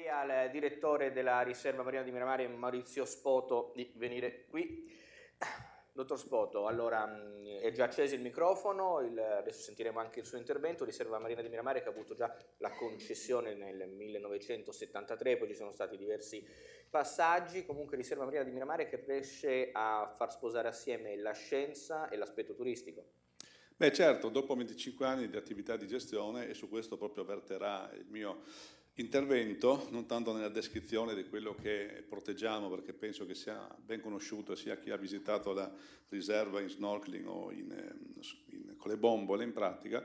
Chiederei al direttore della riserva marina di Miramare, Maurizio Spoto, di venire qui. Dottor Spoto, allora è già acceso il microfono, il, adesso sentiremo anche il suo intervento. Riserva Marina di Miramare che ha avuto già la concessione nel 1973, poi ci sono stati diversi passaggi. Comunque, Riserva Marina di Miramare che riesce a far sposare assieme la scienza e l'aspetto turistico. Beh, certo, dopo 25 anni di attività di gestione, e su questo proprio avverterà il mio intervento, non tanto nella descrizione di quello che proteggiamo, perché penso che sia ben conosciuto sia chi ha visitato la riserva in snorkeling o in, ehm, in, con le bombole in pratica,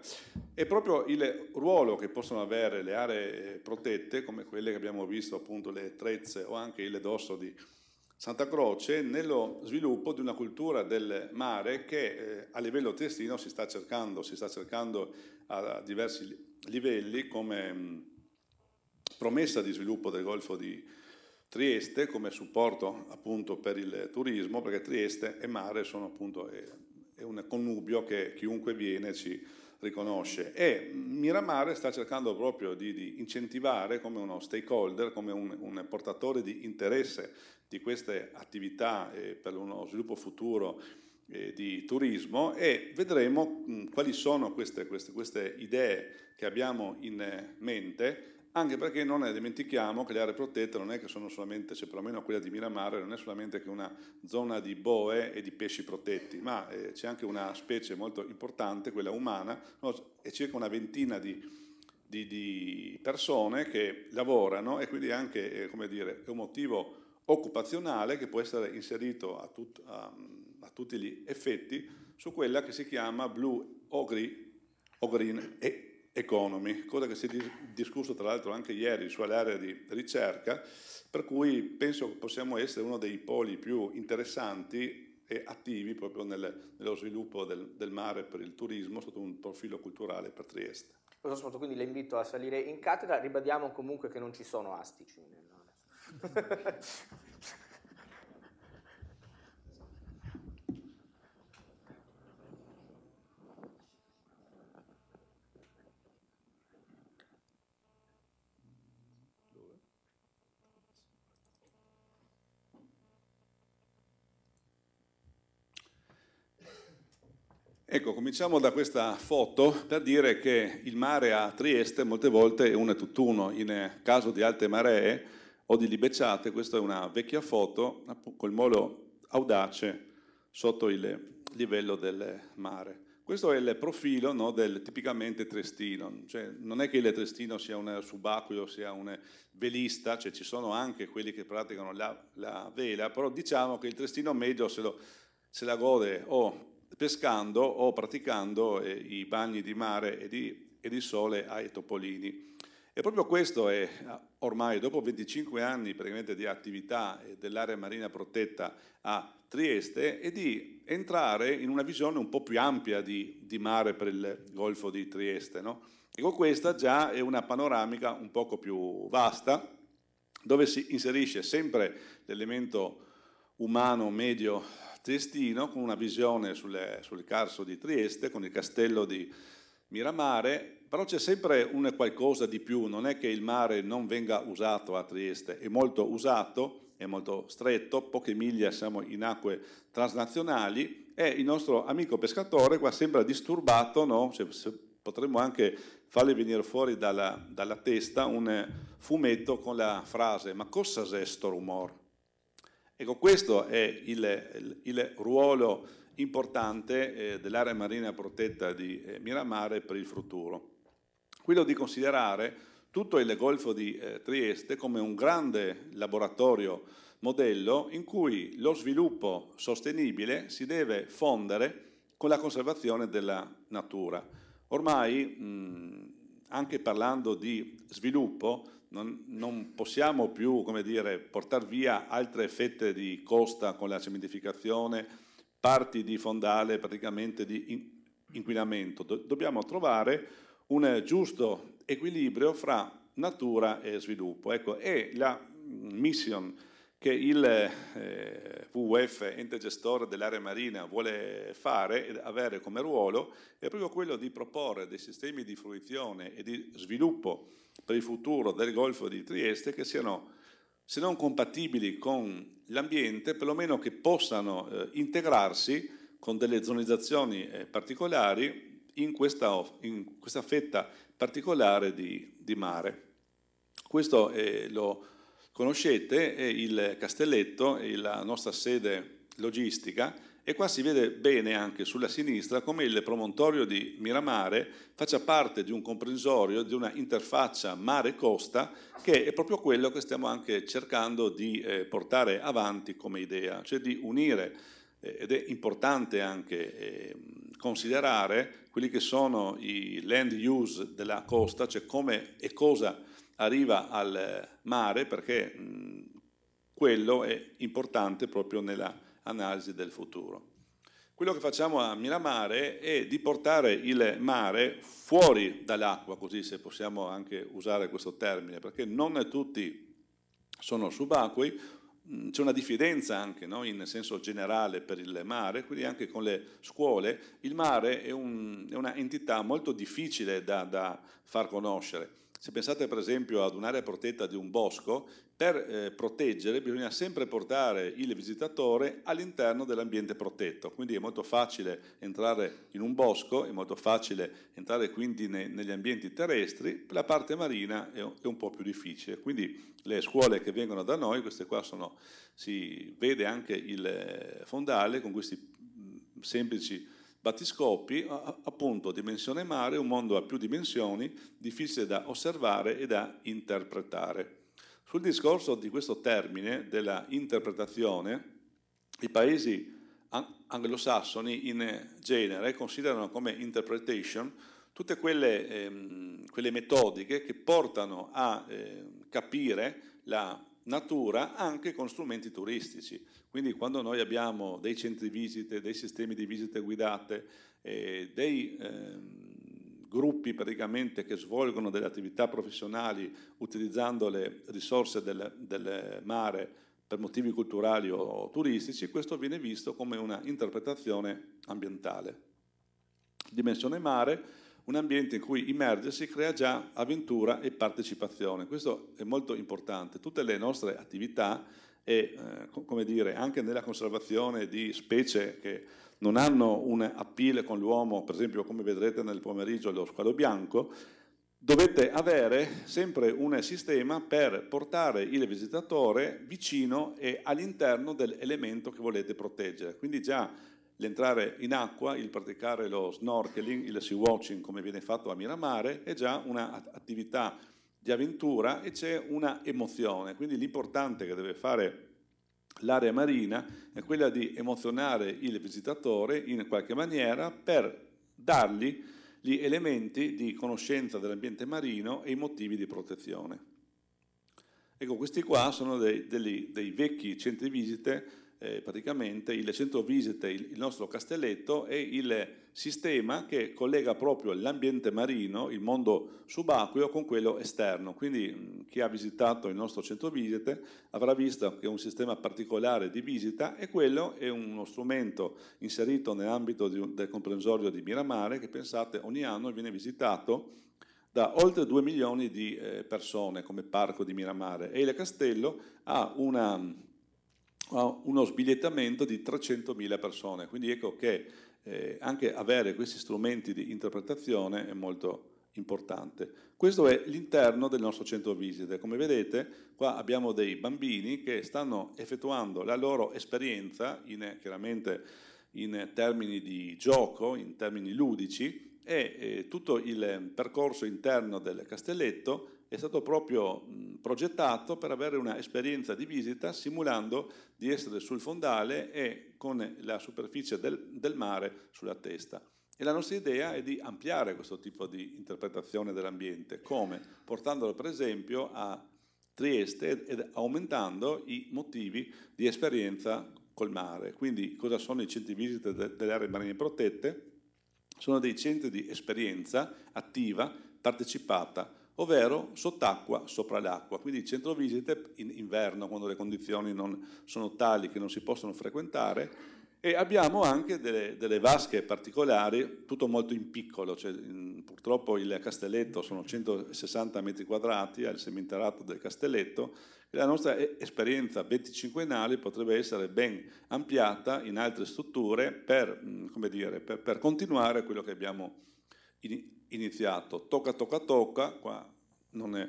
è proprio il ruolo che possono avere le aree eh, protette, come quelle che abbiamo visto appunto le Trezze o anche il dosso di Santa Croce, nello sviluppo di una cultura del mare che eh, a livello testino si sta cercando, si sta cercando a, a diversi livelli come mm, promessa di sviluppo del Golfo di Trieste come supporto appunto per il turismo, perché Trieste e mare sono appunto è, un connubio che chiunque viene ci riconosce. E Miramare sta cercando proprio di, di incentivare come uno stakeholder, come un, un, portatore di interesse di queste attività eh, per uno sviluppo futuro eh, di turismo e vedremo mh, quali sono queste, queste, queste idee che abbiamo in mente anche perché non ne dimentichiamo che le aree protette non è che sono solamente, se cioè perlomeno quella di Miramare, non è solamente che una zona di boe e di pesci protetti, ma eh, c'è anche una specie molto importante, quella umana, no? e circa una ventina di di, di, persone che lavorano e quindi anche eh, come dire, è un motivo occupazionale che può essere inserito a, tut, a, a, tutti gli effetti su quella che si chiama blue o green, o green economy, cosa che si è discusso tra l'altro anche ieri sull'area di ricerca, per cui penso che possiamo essere uno dei poli più interessanti e attivi proprio nel, nello sviluppo del, del, mare per il turismo sotto un profilo culturale per Trieste. quindi le invito a salire in cattedra, ribadiamo comunque che non ci sono astici. Nel... Ecco, cominciamo da questa foto per dire che il mare a Trieste molte volte è uno e tutt'uno. In caso di alte maree o di libecciate, questa è una vecchia foto col molo audace sotto il livello del mare. Questo è il profilo no, del tipicamente trestino, cioè, non è che il trestino sia un subacqueo, sia un velista, cioè, ci sono anche quelli che praticano la, la, vela, però diciamo che il trestino medio se, lo, se la gode o pescando o praticando eh, i bagni di mare e di, e di sole ai topolini. E proprio questo è ormai, dopo 25 anni di attività eh, dell'area marina protetta a Trieste, e di entrare in una visione un po' più ampia di, di mare per il Golfo di Trieste. No? E con questa già è una panoramica un poco più vasta, dove si inserisce sempre l'elemento umano medio Triestino con una visione sulle, sul Carso di Trieste, con il castello di Miramare, però c'è sempre un qualcosa di più, non è che il mare non venga usato a Trieste, è molto usato, è molto stretto, poche miglia siamo in acque transnazionali e il nostro amico pescatore qua sembra disturbato, no? se, se, potremmo anche farle venire fuori dalla, dalla testa un fumetto con la frase ma cosa è questo rumore? Ecco, questo è il, il, il ruolo importante eh, dell'area marina protetta di eh, Miramare per il futuro. Quello di considerare tutto il Golfo di eh, Trieste come un grande laboratorio modello in cui lo sviluppo sostenibile si deve fondere con la conservazione della natura. Ormai, mh, anche parlando di sviluppo, non, non possiamo più come dire, portare via altre fette di costa con la cementificazione, parti di fondale praticamente di inquinamento. Do, dobbiamo trovare un giusto equilibrio fra natura e sviluppo. Ecco, e la mm, mission che il eh, WWF, ente gestore dell'area marina, vuole fare e avere come ruolo è proprio quello di proporre dei sistemi di fruizione e di sviluppo per il futuro del Golfo di Trieste che siano, se non compatibili con l'ambiente, perlomeno che possano eh, integrarsi con delle zonizzazioni eh, particolari in questa, in questa, fetta particolare di, di mare. Questo eh, lo Conoscete eh, il castelletto, la nostra sede logistica, e qua si vede bene anche sulla sinistra come il promontorio di Miramare faccia parte di un comprensorio, di una interfaccia mare-costa che è proprio quello che stiamo anche cercando di eh, portare avanti come idea, cioè di unire eh, ed è importante anche ehm, considerare quelli che sono i land use della costa, cioè come e cosa arriva al mare perché quello è importante proprio nell'analisi del futuro. Quello che facciamo a Miramare è di portare il mare fuori dall'acqua, così se possiamo anche usare questo termine, perché non tutti sono subacquei, c'è una diffidenza anche no? in senso generale per il mare, quindi anche con le scuole il mare è, un, è una molto difficile da, da far conoscere se pensate per esempio ad un'area protetta di un bosco, per eh, proteggere bisogna sempre portare il visitatore all'interno dell'ambiente protetto, quindi è molto facile entrare in un bosco, è molto facile entrare quindi ne, negli ambienti terrestri, per la parte marina è, è, un po' più difficile. Quindi le scuole che vengono da noi, queste qua sono, si vede anche il eh, fondale con questi mm, semplici Batiscopi, appunto, dimensione mare, un mondo a più dimensioni, difficile da osservare e da interpretare. Sul discorso di questo termine, della interpretazione, i paesi anglosassoni in genere considerano come interpretation tutte quelle, ehm, quelle metodiche che portano a eh, capire la natura anche con strumenti turistici. Quindi quando noi abbiamo dei centri visite, dei sistemi di visite guidate, eh, dei eh, gruppi praticamente che svolgono delle attività professionali utilizzando le risorse del, del mare per motivi culturali o turistici, questo viene visto come una interpretazione ambientale. Dimensione mare, un ambiente in cui immergersi crea già avventura e partecipazione. Questo è molto importante. Tutte le nostre attività e eh, come dire, anche nella conservazione di specie che non hanno un appeal con l'uomo, per esempio come vedrete nel pomeriggio lo squalo bianco, dovete avere sempre un sistema per portare il visitatore vicino e all'interno dell'elemento che volete proteggere. Quindi già l'entrare in acqua, il praticare lo snorkeling, il sea watching come viene fatto a Miramare, è già un'attività di avventura e c'è una emozione. Quindi l'importante che deve fare l'area marina è quella di emozionare il visitatore in qualche maniera per dargli gli elementi di conoscenza dell'ambiente marino e i motivi di protezione. Ecco, questi qua sono dei, dei, dei vecchi centri visite eh, praticamente il centro visite, il, il nostro castelletto, è il sistema che collega proprio l'ambiente marino, il mondo subacqueo, con quello esterno. Quindi mm, chi ha visitato il nostro centro visite avrà visto che un sistema particolare di visita e quello è uno strumento inserito nell'ambito di, del comprensorio di Miramare che pensate ogni anno viene visitato da oltre 2 milioni di eh, persone come parco di Miramare e il castello ha una a uno sbigliettamento di 300.000 persone. Quindi ecco che eh, anche avere questi strumenti di interpretazione è molto importante. Questo è l'interno del nostro centro visite. Come vedete, qua abbiamo dei bambini che stanno effettuando la loro esperienza, in, chiaramente in termini di gioco, in termini ludici, e eh, tutto il percorso interno del castelletto è stato proprio progettato per avere un'esperienza di visita simulando di essere sul fondale e con la superficie del, del mare sulla testa. E la nostra idea è di ampliare questo tipo di interpretazione dell'ambiente, come? Portandolo per esempio a Trieste ed aumentando i motivi di esperienza col mare. Quindi cosa sono i centri visite delle aree marine protette? Sono dei centri di esperienza attiva, partecipata, ovvero sott'acqua, sopra l'acqua. Quindi centro visite in inverno, quando le condizioni non sono tali che non si possono frequentare, e abbiamo anche delle, delle vasche particolari, tutto molto in piccolo, cioè, in, purtroppo il castelletto sono 160 metri quadrati al seminterrato del castelletto, E la nostra esperienza 25ennale potrebbe essere ben ampliata in altre strutture per, dire, per, per continuare quello che abbiamo in, iniziato, tocca tocca tocca, qua non è,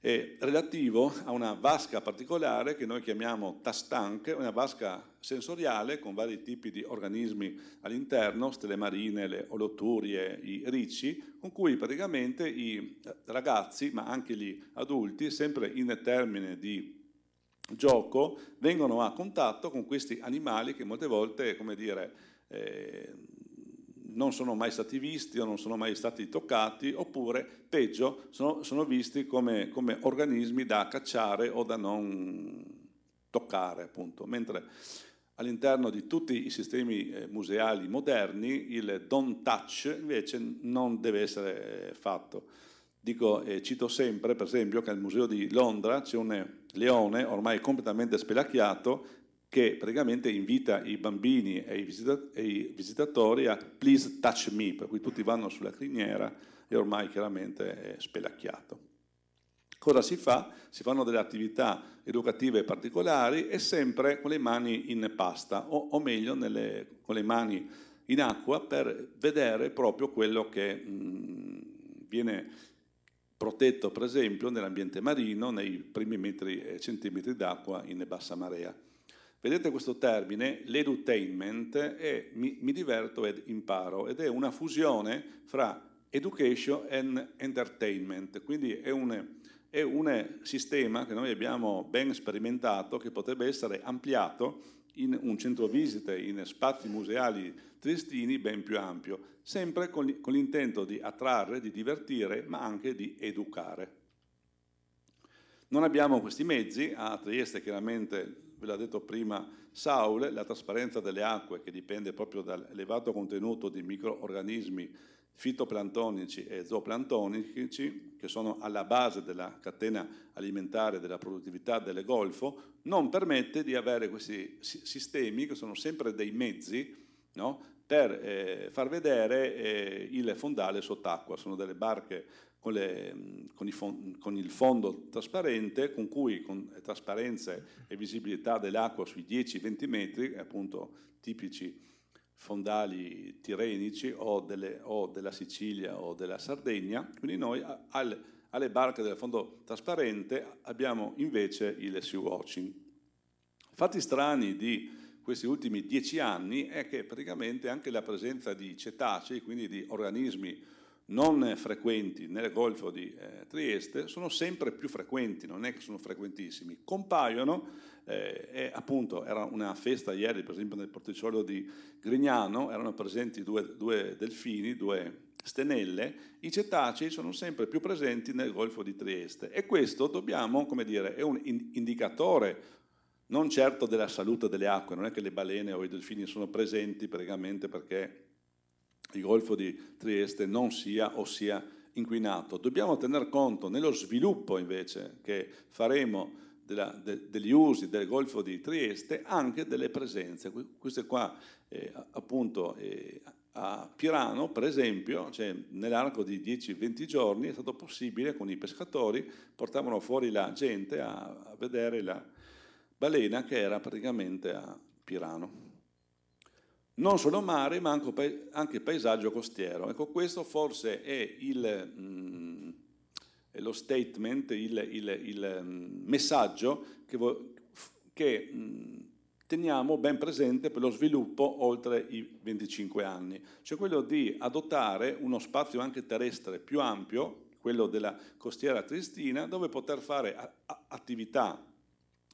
è relativo a una vasca particolare che noi chiamiamo Tastank, una vasca sensoriale con vari tipi di organismi all'interno, stelle marine, le oloturie, i ricci, con cui praticamente i ragazzi, ma anche gli adulti, sempre in termine di gioco, vengono a contatto con questi animali che molte volte, come dire, eh, non sono mai stati visti o non sono mai stati toccati, oppure, peggio, sono, sono visti come, come, organismi da cacciare o da non toccare, appunto. Mentre all'interno di tutti i sistemi eh, museali moderni il don't touch invece non deve essere fatto. Dico, eh, cito sempre, per esempio, che al Museo di Londra c'è un leone ormai completamente spelacchiato che praticamente invita i bambini e i, visita- e i, visitatori a please touch me, per cui tutti vanno sulla criniera e ormai chiaramente è spelacchiato. Cosa si fa? Si fanno delle attività educative particolari e sempre con le mani in pasta, o, o meglio nelle, con le mani in acqua per vedere proprio quello che mh, mm, viene protetto per esempio nell'ambiente marino nei primi metri e centimetri d'acqua in bassa marea. Vedete questo termine, l'edutainment, è mi, mi diverto ed imparo, ed è una fusione fra education and entertainment, quindi è un, è un sistema che noi abbiamo ben sperimentato che potrebbe essere ampliato in un centro visite, in spazi museali triestini ben più ampio, sempre con l'intento di attrarre, di divertire, ma anche di educare. Non abbiamo questi mezzi, a Trieste chiaramente ve l'ha detto prima Saul, la trasparenza delle acque che dipende proprio dall'elevato contenuto di microorganismi fitoplantonici e zooplantonici che sono alla base della catena alimentare della produttività delle golfo, non permette di avere questi sistemi che sono sempre dei mezzi no? per eh, far vedere eh, il fondale sott'acqua. Sono delle barche con, le, con, i, con, il fondo trasparente, con cui con trasparenza e visibilità dell'acqua sui 10-20 metri, appunto tipici fondali tirenici o, delle, o, della Sicilia o della Sardegna. Quindi noi al, alle barche del fondo trasparente abbiamo invece il sea watching. Fatti strani di questi ultimi dieci anni è che praticamente anche la presenza di cetacei, quindi di organismi non frequenti nel Golfo di eh, Trieste, sono sempre più frequenti, non è che sono frequentissimi, compaiono, eh, e appunto era una festa ieri per esempio nel porticciolo di Grignano, erano presenti due, due delfini, due stenelle, i cetacei sono sempre più presenti nel Golfo di Trieste e questo dobbiamo, come dire, è un indicatore non certo della salute delle acque, non è che le balene o i delfini sono presenti praticamente perché il Golfo di Trieste non sia o sia inquinato. Dobbiamo tener conto nello sviluppo invece che faremo della, de, degli usi del Golfo di Trieste anche delle presenze. Queste qua eh, appunto eh, a Pirano, per esempio, cioè nell'arco di 10-20 giorni è stato possibile con i pescatori, portavano fuori la gente a, a vedere la, Balena che era praticamente a Pirano. Non solo mare, ma anche paesaggio costiero. Ecco, questo forse è, il, mm, è lo statement, il, il, il mm, messaggio che, che mm, teniamo ben presente per lo sviluppo oltre i 25 anni, cioè quello di adottare uno spazio anche terrestre più ampio, quello della costiera triestina, dove poter fare attività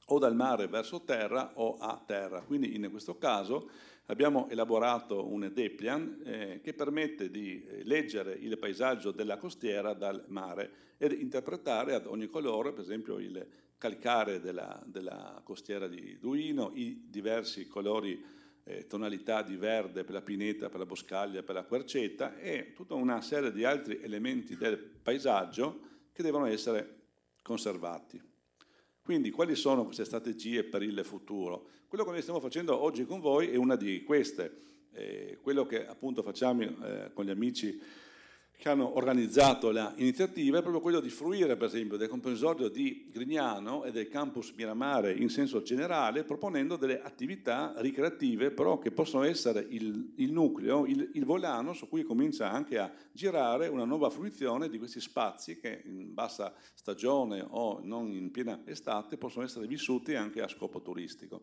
o dal mare verso terra o a terra. Quindi in questo caso abbiamo elaborato un Deplian eh, che permette di eh, leggere il paesaggio della costiera dal mare ed interpretare ad ogni colore, per esempio il calcare della, della costiera di Duino, i diversi colori, eh, tonalità di verde per la pineta, per la boscaglia, per la querceta e tutta una serie di altri elementi del paesaggio che devono essere conservati. Quindi quali sono queste strategie per il futuro? Quello che noi stiamo facendo oggi con voi è una di queste. Eh, quello che appunto facciamo eh, con gli amici che hanno organizzato l'iniziativa è proprio quello di fruire, per esempio, del comprensorio di Grignano e del campus Miramare in senso generale, proponendo delle attività ricreative, però che possono essere il, il nucleo, il, il, volano su cui comincia anche a girare una nuova fruizione di questi spazi che in bassa stagione o non in piena estate possono essere vissuti anche a scopo turistico.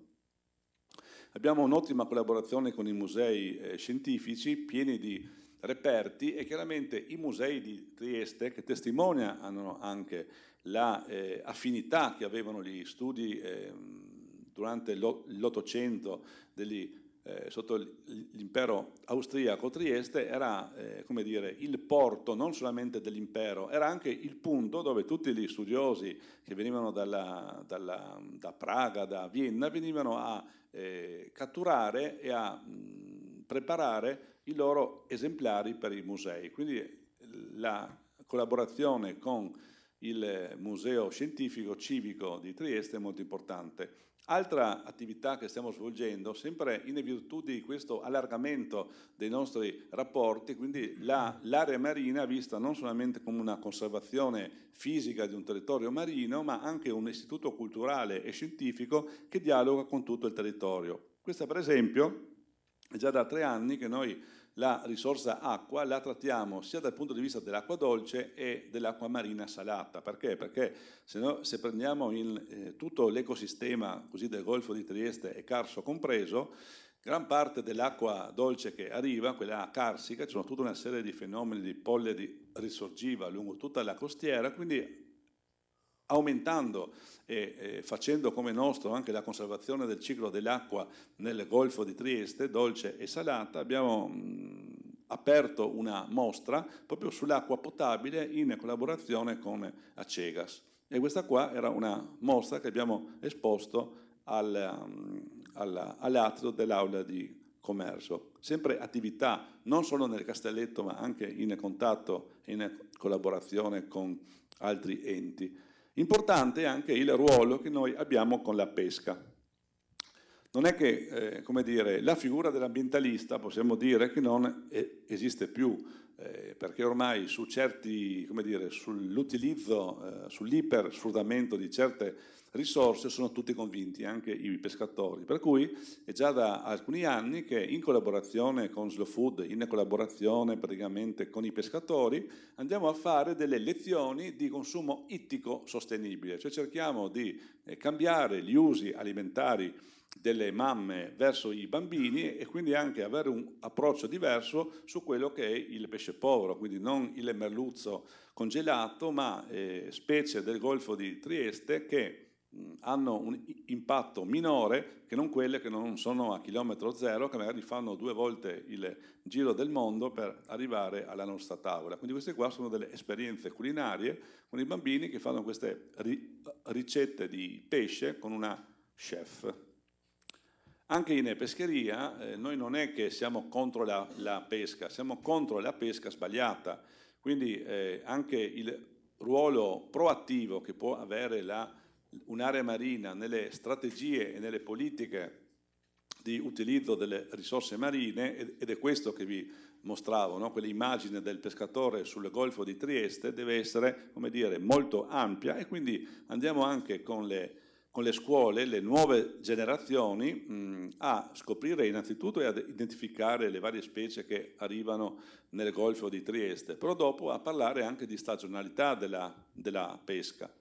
Abbiamo un'ottima collaborazione con i musei eh, scientifici pieni di reperti e chiaramente i musei di Trieste che testimoniano anche l'affinità la, eh, che avevano gli studi eh, durante l'Ottocento degli eh, sotto l'impero austriaco Trieste era eh, come dire, il porto non solamente dell'impero, era anche il punto dove tutti gli studiosi che venivano dalla, dalla, da Praga, da Vienna, venivano a eh, catturare e a mh, preparare i loro esemplari per i musei. Quindi la collaborazione con il Museo Scientifico Civico di Trieste è molto importante. Altra attività che stiamo svolgendo, sempre in virtù di questo allargamento dei nostri rapporti, quindi la, l'area marina vista non solamente come una conservazione fisica di un territorio marino, ma anche un istituto culturale e scientifico che dialoga con tutto il territorio. Questa per esempio è già da tre anni che noi la risorsa acqua la trattiamo sia dal punto di vista dell'acqua dolce e dell'acqua marina salata. Perché? Perché se, no, se prendiamo in, eh, tutto l'ecosistema del Golfo di Trieste e Carso compreso, gran parte dell'acqua dolce che arriva, quella carsica, ci sono tutta una serie di fenomeni di polle di risorgiva lungo tutta la costiera, quindi aumentando e facendo come nostro anche la conservazione del ciclo dell'acqua nel Golfo di Trieste, dolce e salata, abbiamo aperto una mostra proprio sull'acqua potabile in collaborazione con Acegas. E questa qua era una mostra che abbiamo esposto al, all'atrio dell'aula di commercio. Sempre attività non solo nel castelletto ma anche in contatto e in collaborazione con altri enti. Importante è anche il ruolo che noi abbiamo con la pesca non è che eh, dire, la figura dell'ambientalista possiamo dire che non eh, esiste più, eh, perché ormai su certi, dire, sull'utilizzo, eh, sull'ipersfruttamento di certe risorse sono tutti convinti, anche i pescatori. Per cui è già da alcuni anni che in collaborazione con Slow Food, in collaborazione praticamente con i pescatori, andiamo a fare delle lezioni di consumo ittico sostenibile, cioè cerchiamo di eh, cambiare gli usi alimentari delle mamme verso i bambini e quindi anche avere un approccio diverso su quello che è il pesce povero, quindi non il merluzzo congelato, ma eh, specie del Golfo di Trieste che hanno un impatto minore che non quelle che non sono a chilometro zero, che magari fanno due volte il giro del mondo per arrivare alla nostra tavola. Quindi queste qua sono delle esperienze culinarie con i bambini che fanno queste ri- ricette di pesce con una chef. Anche in pescheria eh, noi non è che siamo contro la, la, pesca, siamo contro la pesca sbagliata, quindi eh, anche il ruolo proattivo che può avere la, un'area marina nelle strategie e nelle politiche di utilizzo delle risorse marine, ed è questo che vi mostravo, no? quell'immagine del pescatore sul Golfo di Trieste deve essere dire, molto ampia e quindi andiamo anche con le con le scuole, le nuove generazioni, mh, a scoprire innanzitutto e a identificare le varie specie che arrivano nel Golfo di Trieste, però dopo a parlare anche di stagionalità della, della pesca.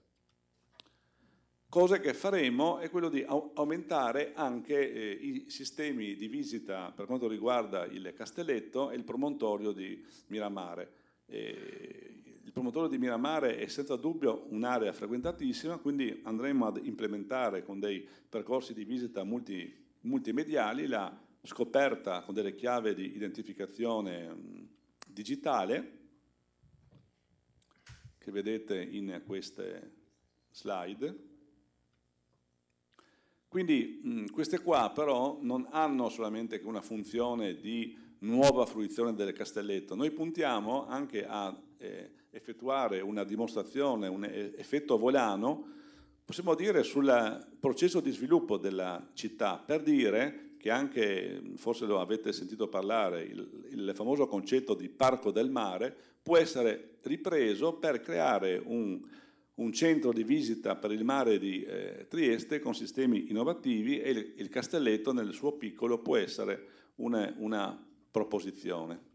Cosa che faremo è quello di aumentare anche eh, i sistemi di visita per quanto riguarda il Castelletto e il promontorio di Miramare. Eh, promotore di Miramare è senza dubbio un'area frequentatissima, quindi andremo ad implementare con dei percorsi di visita multi, multimediali la scoperta con delle chiavi di identificazione mm, digitale che vedete in queste slide. Quindi mm, queste qua però non hanno solamente una funzione di nuova fruizione del castelletto, noi puntiamo anche a eh, effettuare una dimostrazione, un eh, effetto volano, possiamo dire sul processo di sviluppo della città, per dire che anche, forse lo avete sentito parlare, il, il famoso concetto di parco del mare può essere ripreso per creare un, un centro di visita per il mare di eh, Trieste con sistemi innovativi e il, il, castelletto nel suo piccolo può essere una, una proposizione.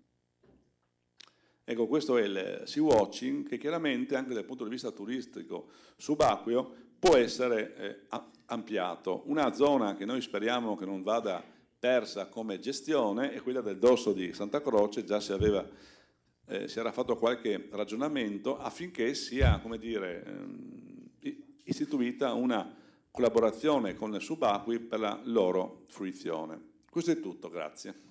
Ecco, questo è il sea-watching che chiaramente anche dal punto di vista turistico subacqueo può essere eh, ampliato. Una zona che noi speriamo che non vada persa come gestione è quella del dorso di Santa Croce, già si, aveva, eh, si era fatto qualche ragionamento affinché sia dire, eh, istituita una collaborazione con i subacquei per la loro fruizione. Questo è tutto, grazie.